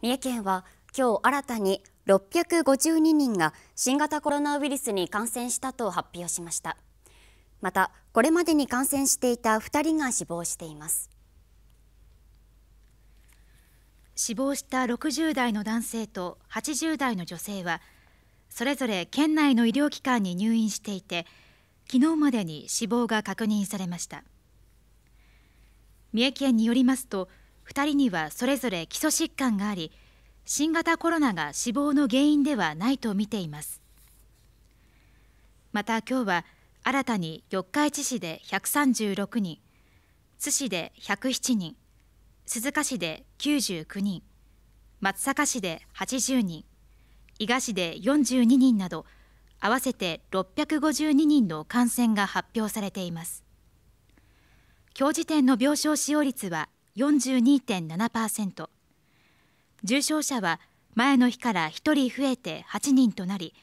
三重県は今日新たに652人が新型コロナウイルスに感染したと発表しましたまたこれまでに感染していた2人が死亡しています死亡した60代の男性と80代の女性はそれぞれ県内の医療機関に入院していて昨日までに死亡が確認されました三重県によりますと2人にはそれぞれ基礎疾患があり新型コロナが死亡の原因ではないと見ていますまた今日は新たに四日市市で136人津市で107人鈴鹿市で99人松阪市で80人伊賀市で42人など合わせて652人の感染が発表されています今日時点の病床使用率は42.7%重症者は前の日から1人増えて8人となり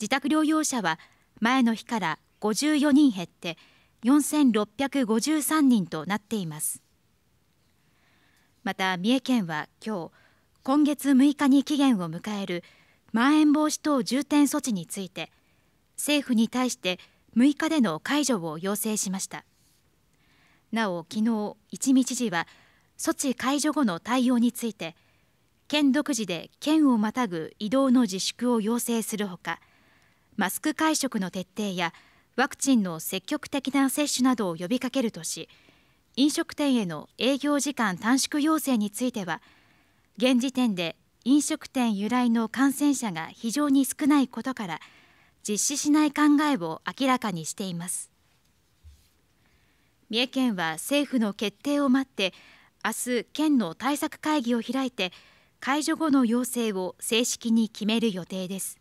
自宅療養者は前の日から54人減って4653人となっていますまた三重県は今日今月6日に期限を迎えるまん延防止等重点措置について政府に対して6日での解除を要請しましたなお昨日一見知事は措置解除後の対応について県独自で県をまたぐ移動の自粛を要請するほかマスク会食の徹底やワクチンの積極的な接種などを呼びかけるとし飲食店への営業時間短縮要請については現時点で飲食店由来の感染者が非常に少ないことから実施しない考えを明らかにしています。三重県は政府の決定を待って明日県の対策会議を開いて解除後の要請を正式に決める予定です